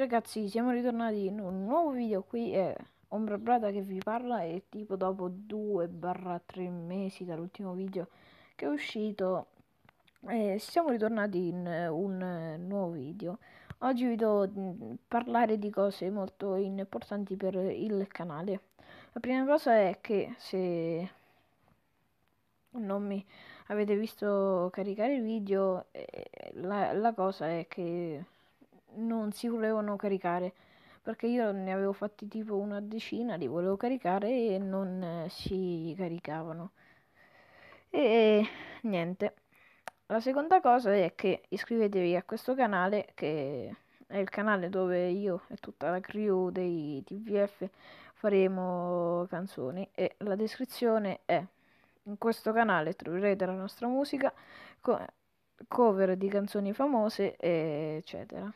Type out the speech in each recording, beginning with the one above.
ragazzi, siamo ritornati in un nuovo video qui, è Ombra Brada che vi parla e tipo dopo 2-3 mesi dall'ultimo video che è uscito eh, siamo ritornati in eh, un eh, nuovo video. Oggi vi do mm, parlare di cose molto importanti per il canale. La prima cosa è che se non mi avete visto caricare il video, eh, la, la cosa è che non si volevano caricare perché io ne avevo fatti tipo una decina, li volevo caricare e non eh, si caricavano. E niente. La seconda cosa è che iscrivetevi a questo canale che è il canale dove io e tutta la crew dei TVF faremo canzoni e la descrizione è in questo canale troverete la nostra musica, cover di canzoni famose eccetera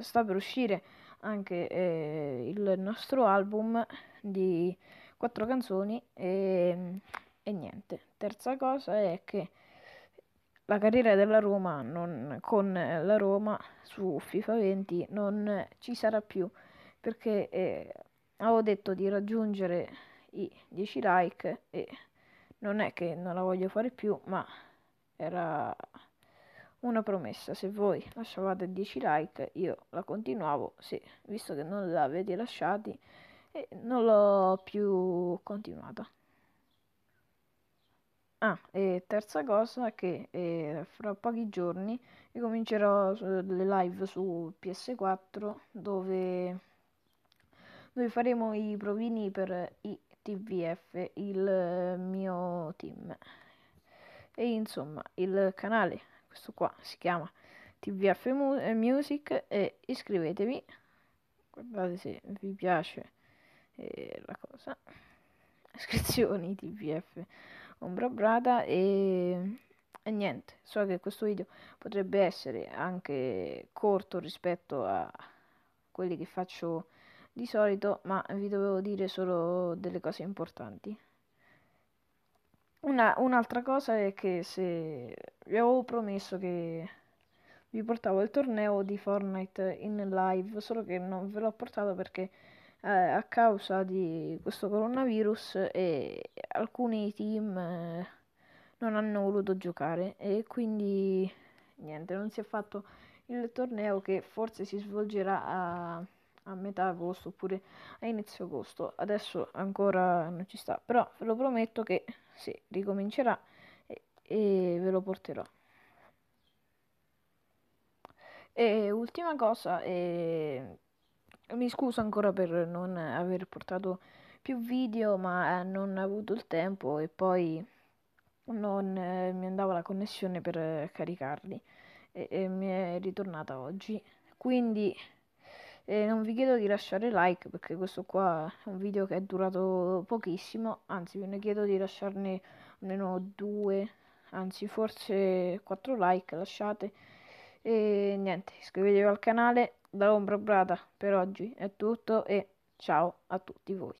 sta per uscire anche eh, il nostro album di quattro canzoni e, e, niente. Terza cosa è che la carriera della Roma non, con la Roma su FIFA 20 non ci sarà più perché eh, avevo detto di raggiungere i 10 like e non è che non la voglio fare più ma era una promessa, se voi lasciavate 10 like io la continuavo, sì, visto che non l'avete lasciati e non l'ho più continuata. Ah, e terza cosa che eh, fra pochi giorni comincerò le live su PS4 dove, dove faremo i provini per i TVF, il eh, mio team. E insomma, il canale questo qua si chiama TVF eh, Music e iscrivetevi, guardate se vi piace eh, la cosa, iscrizioni TVF Ombra Brada e, e niente, so che questo video potrebbe essere anche corto rispetto a quelli che faccio di solito, ma vi dovevo dire solo delle cose importanti. Una, un'altra cosa è che se vi avevo promesso che vi portavo il torneo di Fortnite in live, solo che non ve l'ho portato perché eh, a causa di questo coronavirus eh, alcuni team eh, non hanno voluto giocare e quindi niente, non si è fatto il torneo che forse si svolgerà a a metà agosto oppure a inizio agosto. Adesso ancora non ci sta, però ve lo prometto che si sì, ricomincerà e, e, ve lo porterò. E ultima cosa, e... Ehm, mi scuso ancora per non aver portato più video, ma eh, non ho avuto il tempo e poi non eh, mi andava la connessione per eh, caricarli e, e mi è ritornata oggi. Quindi e non vi chiedo di lasciare like perché questo qua è un video che è durato pochissimo, anzi ve ne chiedo di lasciarne almeno due, anzi forse quattro like lasciate. E niente, iscrivetevi al canale, da Ombra brada per oggi è tutto e ciao a tutti voi.